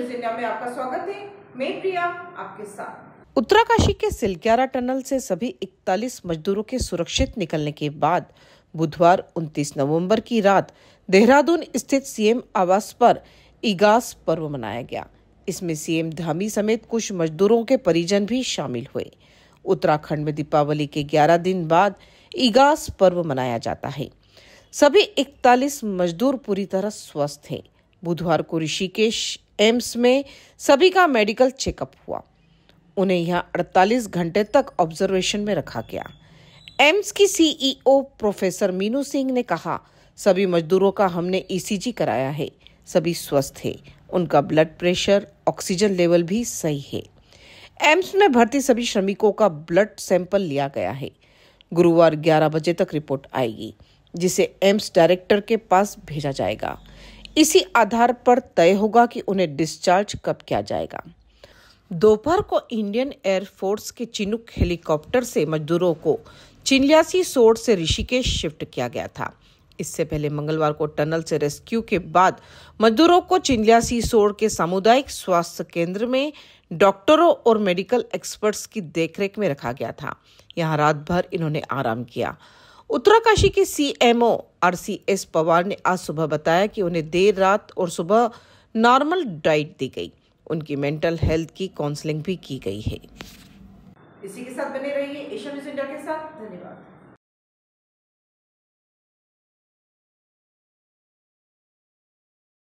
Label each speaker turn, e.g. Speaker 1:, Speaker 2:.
Speaker 1: news India में आपका स्वागत है मैं प्रिया आपके साथ उत्तराकाशी के सिलक्यारा टनल से सभी 41 मजदूरों के सुरक्षित निकलने के बाद बुधवार 29 नवंबर की रात देहरादून स्थित सीएम आवास पर इगास पर्व मनाया गया इसमें सीएम धामी समेत कुछ मजदूरों के परिजन भी शामिल हुए उत्तराखंड में दीपावली के 11 दिन बाद इगास पर्व मनाया जाता है सभी 41 मजदूर पूरी तरह स्वस्थ हैं बुधवार को ऋषिकेश एम्स में सभी का मेडिकल चेकअप हुआ उन्हें यहाँ 48 घंटे तक ऑब्जर्वेशन में रखा गया एम्स की CEO e professor Meenu Singh ने कहा सभी मजदूरों का हमने ईसीजी e कराया है सभी स्वस्थ है उनका ब्लड प्रेशर ऑक्सीजन लेवल भी सही है एम्स में भर्ती सभी श्रमिकों का ब्लड सैंपल लिया गया है गुरुवार 11 बजे तक रिपोर्ट आएगी जिसे एम्स डायरेक्टर के पास भेजा जाएगा इसी आधार पर तय होगा कि उन्हें डिस्चार्ज कब किया जाएगा दोपहर को इंडियन एयरफोर्स के चिनुक हेलीकॉप्टर से मजदूरों को चिन्यासी सोड से ऋषिकेश शिफ्ट किया गया था इससे पहले मंगलवार को टनल से रेस्क्यू के बाद मजदूरों को चिन्यासी सोड़ के सामुदायिक स्वास्थ्य केंद्र में डॉक्टरों और मेडिकल एक्सपर्ट्स की देखरेख में रखा गया था यहां रात भर इन्होंने आराम किया उत्तराकाशी के सीएमओ आरसीएस पवार ने आज सुबह बताया कि उन्हें देर रात और सुबह नॉर्मल डाइट दी गई उनकी मेंटल हेल्थ की काउंसलिंग भी की गई है इसी के साथ बने रहिए एशिया न्यूज इंडिया के साथ धन्यवाद